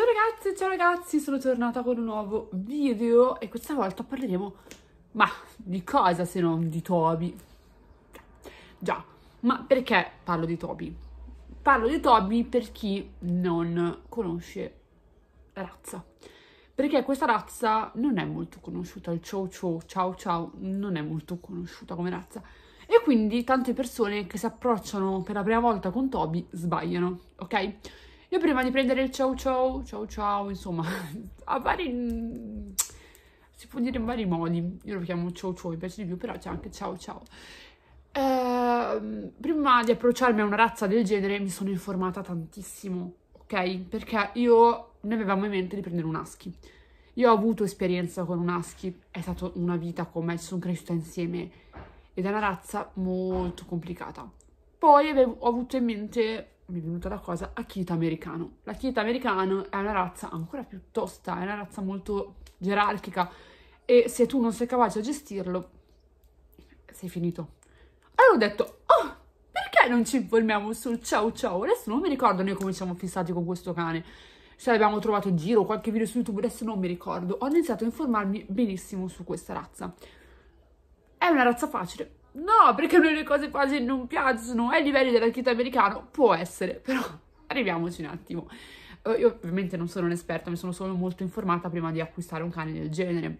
Ciao ragazze, ciao ragazzi, sono tornata con un nuovo video e questa volta parleremo, ma di cosa se non di Toby? Già, ma perché parlo di Toby? Parlo di Toby per chi non conosce la razza, perché questa razza non è molto conosciuta, il ciao ciao ciao ciao non è molto conosciuta come razza e quindi tante persone che si approcciano per la prima volta con Toby sbagliano, ok? Io prima di prendere il ciao ciao, ciao ciao, insomma, a vari... si può dire in vari modi, io lo chiamo ciao ciao, mi piace di più, però c'è anche ciao ciao. Eh, prima di approcciarmi a una razza del genere mi sono informata tantissimo, ok? Perché io, noi avevamo in mente di prendere un husky. Io ho avuto esperienza con un husky, è stata una vita con me, ci sono cresciuta insieme ed è una razza molto complicata. Poi avevo, ho avuto in mente mi è venuta la cosa, Akita americano. L'Akita americano è una razza ancora più tosta, è una razza molto gerarchica e se tu non sei capace a gestirlo, sei finito. Allora ho detto, oh, perché non ci informiamo sul ciao ciao? Adesso non mi ricordo noi come siamo fissati con questo cane. Se l'abbiamo trovato in giro, qualche video su YouTube, adesso non mi ricordo. Ho iniziato a informarmi benissimo su questa razza. È una razza facile, No, perché a una le cose quasi non piacciono ai livelli dell'architetto americano, può essere, però arriviamoci un attimo. Eh, io ovviamente non sono un'esperta, mi sono solo molto informata prima di acquistare un cane del genere.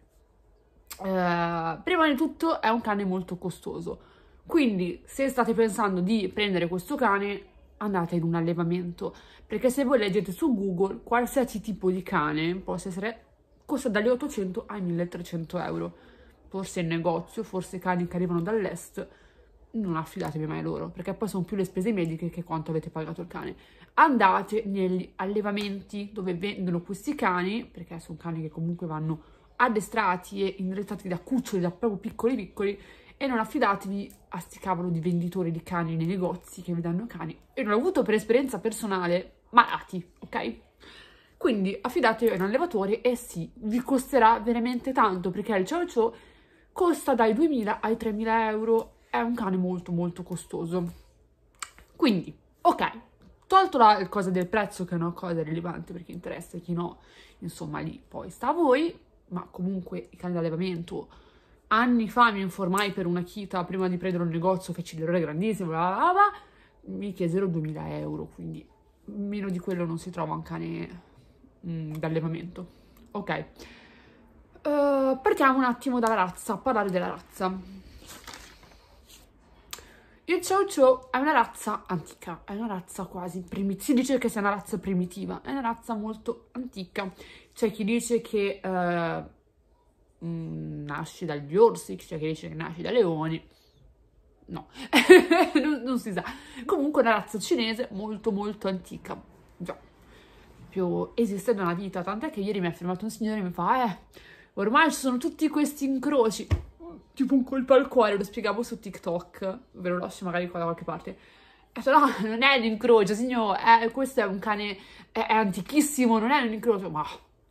Uh, prima di tutto è un cane molto costoso, quindi se state pensando di prendere questo cane andate in un allevamento, perché se voi leggete su Google qualsiasi tipo di cane possa essere costa dagli 800 ai 1300 euro forse in negozio, forse i cani che arrivano dall'est, non affidatevi mai loro, perché poi sono più le spese mediche che quanto avete pagato il cane. Andate negli allevamenti dove vendono questi cani, perché sono cani che comunque vanno addestrati e indirizzati da cuccioli, da proprio piccoli piccoli, e non affidatevi a sti cavolo di venditori di cani nei negozi che vi danno cani. E non ho avuto per esperienza personale, malati, ok? Quindi affidatevi a un allevatore e sì, vi costerà veramente tanto, perché il ciao ciao costa dai 2.000 ai 3.000 euro, è un cane molto molto costoso. Quindi, ok, tolto la cosa del prezzo che è una cosa rilevante perché interessa chi no, insomma lì poi sta a voi, ma comunque i cani d'allevamento anni fa mi informai per una chita prima di prendere un negozio, feci l'errore grandissimo, bla bla bla, mi chiesero 2000 euro, quindi meno di quello non si trova un cane mm, d'allevamento. Ok. Eh, partiamo un attimo dalla razza, a parlare della razza. Il Chow Chow è una razza antica, è una razza quasi primitiva, si dice che sia una razza primitiva, è una razza molto antica. C'è chi dice che uh, nasce dagli orsi, c'è chi dice che nasce da leoni, no, non, non, si sa. Comunque è una razza cinese molto molto antica, già, più esiste da una vita, tant'è che ieri mi ha fermato un signore e mi fa, eh Ormai ci sono tutti questi incroci, tipo un colpo al cuore, lo spiegavo su TikTok, ve lo lascio magari qua da qualche parte. No, eh, non è un incrocio, signore, eh, è, questo è un cane, è, è antichissimo, non è un incrocio. Ma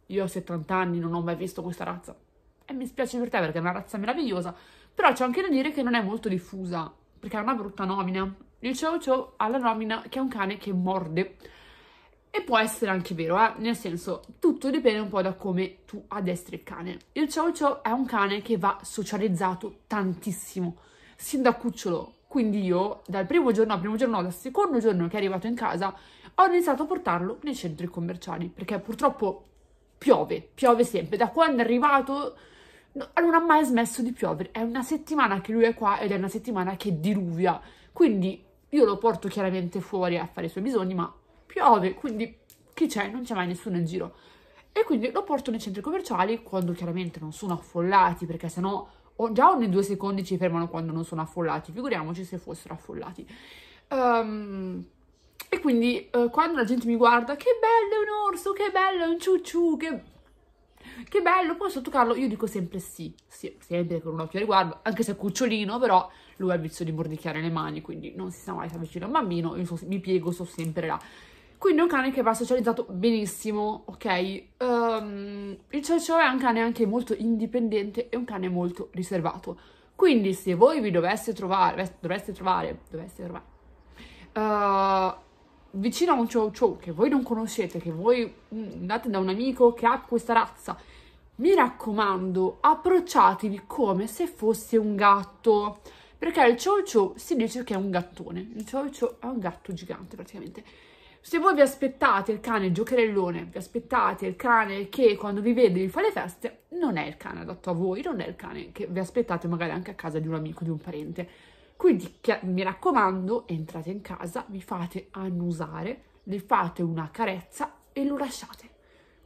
io ho 70 anni, non ho mai visto questa razza. E mi spiace per te perché è una razza meravigliosa, però c'è anche da dire che non è molto diffusa, perché ha una brutta nomina. Il Chow Chow ha la nomina che è un cane che morde, e può essere anche vero, eh? nel senso, tutto dipende un po' da come tu addestri il cane. Il Chow Chow è un cane che va socializzato tantissimo, sin da cucciolo. Quindi io, dal primo giorno al primo giorno, dal secondo giorno che è arrivato in casa, ho iniziato a portarlo nei centri commerciali, perché purtroppo piove, piove sempre. Da quando è arrivato non ha mai smesso di piovere. È una settimana che lui è qua ed è una settimana che diluvia. Quindi io lo porto chiaramente fuori a fare i suoi bisogni, ma piove, quindi chi c'è? Non c'è mai nessuno in giro. E quindi lo porto nei centri commerciali quando chiaramente non sono affollati, perché sennò o già ogni due secondi ci fermano quando non sono affollati, figuriamoci se fossero affollati. Um, e quindi uh, quando la gente mi guarda, che bello è un orso, che bello è un ciucciu, che, che bello, posso toccarlo? Io dico sempre sì, sì sempre con un occhio di riguardo, anche se è cucciolino, però lui ha il vizio di mordicchiare le mani, quindi non si sa mai se avvicina un bambino, io so, mi piego, sto sempre là. Quindi è un cane che va socializzato benissimo, ok? Um, il Ciao è un cane anche molto indipendente e un cane molto riservato. Quindi se voi vi doveste trovare, doveste trovare, doveste trovare, uh, vicino a un Ciao Ciao che voi non conoscete, che voi mm, andate da un amico che ha questa razza, mi raccomando, approcciatevi come se fosse un gatto, perché il Ciao Ciao si dice che è un gattone. Il Ciao Ciao è un gatto gigante praticamente se voi vi aspettate il cane giocherellone, vi aspettate il cane che quando vi vede vi fa le feste, non è il cane adatto a voi, non è il cane che vi aspettate magari anche a casa di un amico, di un parente. Quindi mi raccomando, entrate in casa, vi fate annusare, gli fate una carezza e lo lasciate.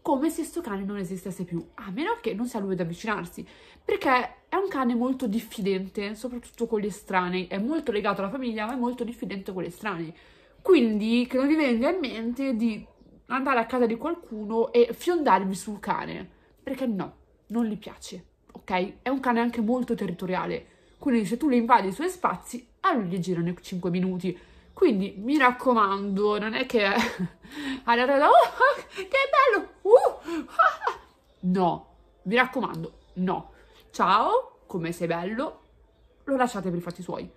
Come se sto cane non esistesse più, a meno che non sia lui ad avvicinarsi, perché è un cane molto diffidente, soprattutto con gli estranei, è molto legato alla famiglia, ma è molto diffidente con gli estranei quindi che non vi venga in mente di andare a casa di qualcuno e fiondarvi sul cane, perché no, non gli piace, ok? È un cane anche molto territoriale, quindi se tu le invadi i suoi spazi, a lui gli girano 5 minuti. Quindi mi raccomando, non è che oh, oh, che bello! Uh, No, mi raccomando, no. Ciao, come sei bello, lo lasciate per i fatti suoi.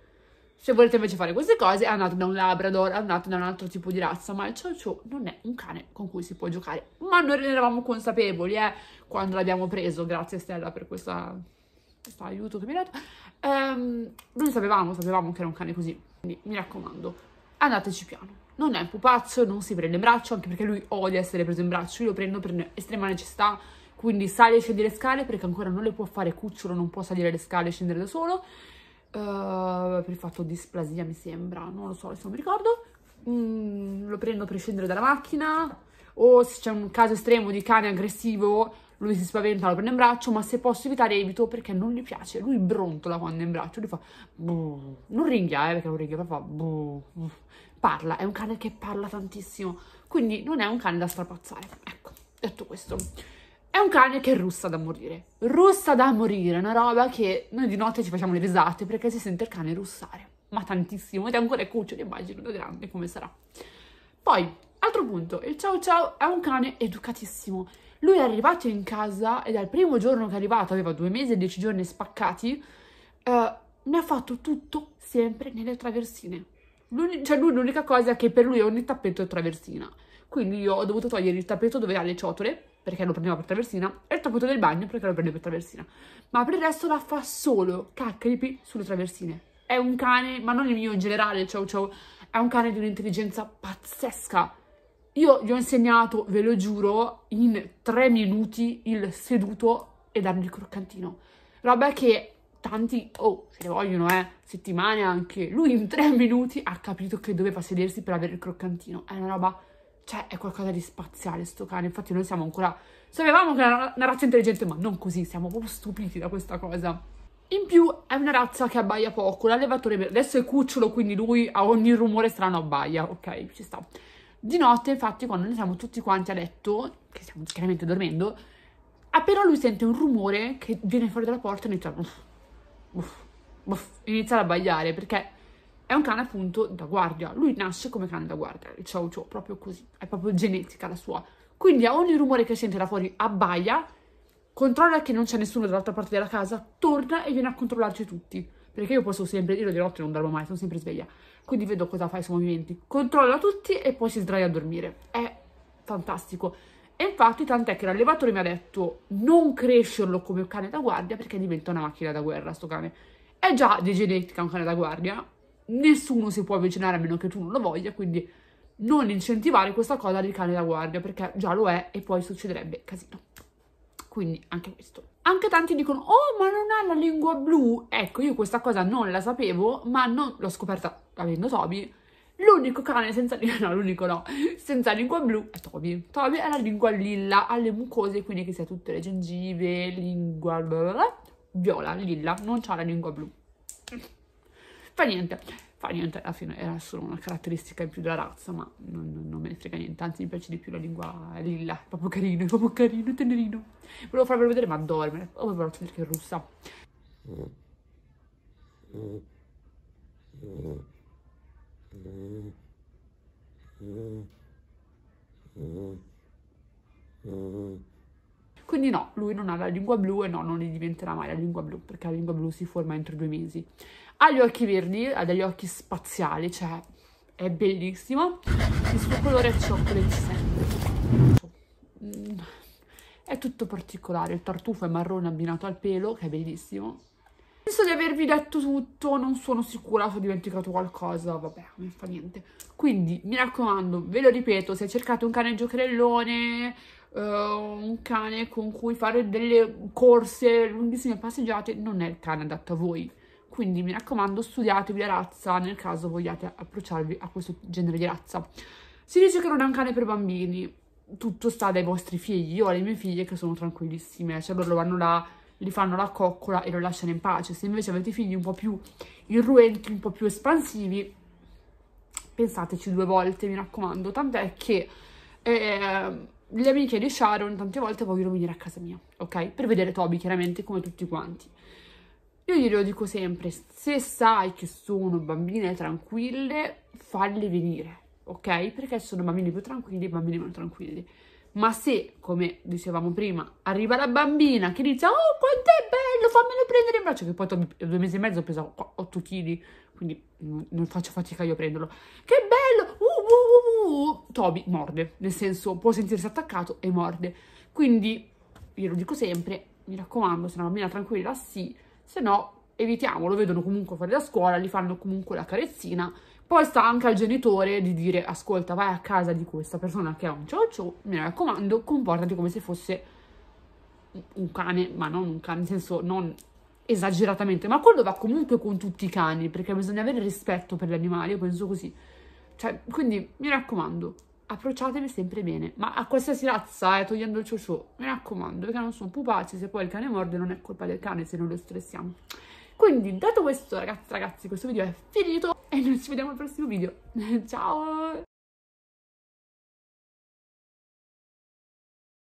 Se volete invece fare queste cose, andate da un Labrador, andate da un altro tipo di razza, ma il ciao Chow non è un cane con cui si può giocare. Ma noi ne eravamo consapevoli, eh, quando l'abbiamo preso, grazie Stella per questa, questo aiuto che mi ha dato. Ehm, noi sapevamo, sapevamo che era un cane così, quindi mi raccomando, andateci piano. Non è un pupazzo, non si prende in braccio, anche perché lui odia essere preso in braccio, io lo prendo per estrema necessità, quindi sale e scendi le scale perché ancora non le può fare cucciolo, non può salire le scale e scendere da solo eh, per il fatto di splasia, mi sembra, non lo so, adesso non mi ricordo, mm, lo prendo per scendere dalla macchina, o se c'è un caso estremo di cane aggressivo, lui si spaventa, lo prende in braccio, ma se posso evitare evito perché non gli piace, lui brontola quando è in braccio, lui fa buh. non ringhia, eh, perché non ringhia, però fa buh, parla, è un cane che parla tantissimo, quindi non è un cane da strapazzare, ecco, detto questo. È un cane che russa da morire. Russa da morire, una roba che noi di notte ci facciamo le risate perché si sente il cane russare. Ma tantissimo, ed è ancora cucciolo, immagino, da grande come sarà. Poi, altro punto, il Ciao Ciao è un cane educatissimo. Lui è arrivato in casa e dal primo giorno che è arrivato, aveva due mesi e dieci giorni spaccati, eh, ne ha fatto tutto sempre nelle traversine. L'uni- cioè lui l'unica cosa è che per lui ogni tappeto è traversina. Quindi io ho dovuto togliere il tappeto dove ha le ciotole perché lo prendeva per traversina, e il tappeto del bagno perché lo prendeva per traversina. Ma per il resto la fa solo cacripi sulle traversine. È un cane, ma non il mio in generale, ciao ciao, è un cane di un'intelligenza pazzesca. Io gli ho insegnato, ve lo giuro, in tre minuti il seduto e dargli il croccantino. Roba che tanti, oh, se ne vogliono, eh, settimane anche. Lui in tre minuti ha capito che doveva sedersi per avere il croccantino. È una roba cioè è qualcosa di spaziale sto cane, infatti noi siamo ancora, sapevamo che era una razza intelligente ma non così, siamo proprio stupiti da questa cosa. In più è una razza che abbaia poco, l'allevatore adesso è cucciolo quindi lui a ogni rumore strano abbaia, ok ci sta. Di notte infatti quando noi siamo tutti quanti a letto, che stiamo chiaramente dormendo, appena lui sente un rumore che viene fuori dalla porta inizia, uff, uff, uff, inizia ad abbaiare perché è un cane appunto da guardia, lui nasce come cane da guardia, il ciao ciao, proprio così, è proprio genetica la sua. Quindi a ogni rumore che sente da fuori abbaia, controlla che non c'è nessuno dall'altra parte della casa, torna e viene a controllarci tutti. Perché io posso sempre, io di notte non dormo mai, sono sempre sveglia. Quindi vedo cosa fa i suoi movimenti. Controlla tutti e poi si sdraia a dormire. È fantastico. E infatti tant'è che l'allevatore mi ha detto non crescerlo come cane da guardia perché diventa una macchina da guerra sto cane. È già di genetica un cane da guardia, nessuno si può avvicinare a meno che tu non lo voglia, quindi non incentivare questa cosa del cane da guardia, perché già lo è e poi succederebbe casino. Quindi anche questo. Anche tanti dicono, oh ma non ha la lingua blu. Ecco, io questa cosa non la sapevo, ma non l'ho scoperta avendo Toby. L'unico cane senza lingua, no, l'unico no, senza lingua blu è Toby. Toby ha la lingua lilla, alle mucose, quindi che sia tutte le gengive, lingua, bla bla bla, viola, lilla, non ha la lingua blu fa niente, fa niente, alla fine era solo una caratteristica in più della razza, ma non, non me ne frega niente, anzi mi piace di più la lingua lilla, è proprio carino, è proprio carino, tenerino. Volevo farvelo vedere ma dorme, oh ve lo faccio vedere che è russa. Mm-hmm. Quindi no, lui non ha la lingua blu e no, non gli diventerà mai la lingua blu, perché la lingua blu si forma entro due mesi. Ha gli occhi verdi, ha degli occhi spaziali, cioè è bellissimo. Il suo colore è cioccolate sempre. Mm, è tutto particolare, il tartufo è marrone abbinato al pelo, che è bellissimo Penso di avervi detto tutto, non sono sicura se ho dimenticato qualcosa, vabbè, non fa niente. Quindi, mi raccomando, ve lo ripeto, se cercate un cane giocherellone, uh, un cane con cui fare delle corse, lunghissime passeggiate, non è il cane adatto a voi. Quindi, mi raccomando, studiatevi la razza nel caso vogliate approcciarvi a questo genere di razza. Si dice che non è un cane per bambini, tutto sta dai vostri figli. Io ho le mie figlie che sono tranquillissime, cioè loro vanno là gli fanno la coccola e lo lasciano in pace. Se invece avete figli un po' più irruenti, un po' più espansivi, pensateci due volte, mi raccomando. Tant'è che eh, le amiche di Sharon tante volte vogliono venire a casa mia, ok? Per vedere Toby, chiaramente, come tutti quanti. Io glielo dico sempre, se sai che sono bambine tranquille, falle venire, ok? Perché sono bambini più tranquilli e bambini meno tranquilli. Ma se, come dicevamo prima, arriva la bambina che dice oh quanto è bello, fammelo prendere in braccio, che poi dopo due mesi e mezzo pesa 8 kg, quindi non faccio fatica io a prenderlo. Che bello, uh uh, uh, uh, uh, uh. Toby morde, nel senso può sentirsi attaccato e morde. Quindi, io lo dico sempre, mi raccomando, se una bambina tranquilla sì, se no evitiamo, lo vedono comunque fuori da scuola, gli fanno comunque la carezzina poi sta anche al genitore di dire, ascolta, vai a casa di questa persona che ha un ciao ciao, mi raccomando, comportati come se fosse un cane, ma non un cane, nel senso non esageratamente, ma quello va comunque con tutti i cani, perché bisogna avere rispetto per gli animali, io penso così. Cioè, quindi mi raccomando, approcciatemi sempre bene, ma a qualsiasi razza, eh, togliendo il ciociò, mi raccomando, perché non sono pupazzi, se poi il cane morde non è colpa del cane se non lo stressiamo. Quindi, dato questo, ragazzi, ragazzi, questo video è finito e noi ci vediamo al prossimo video. Ciao!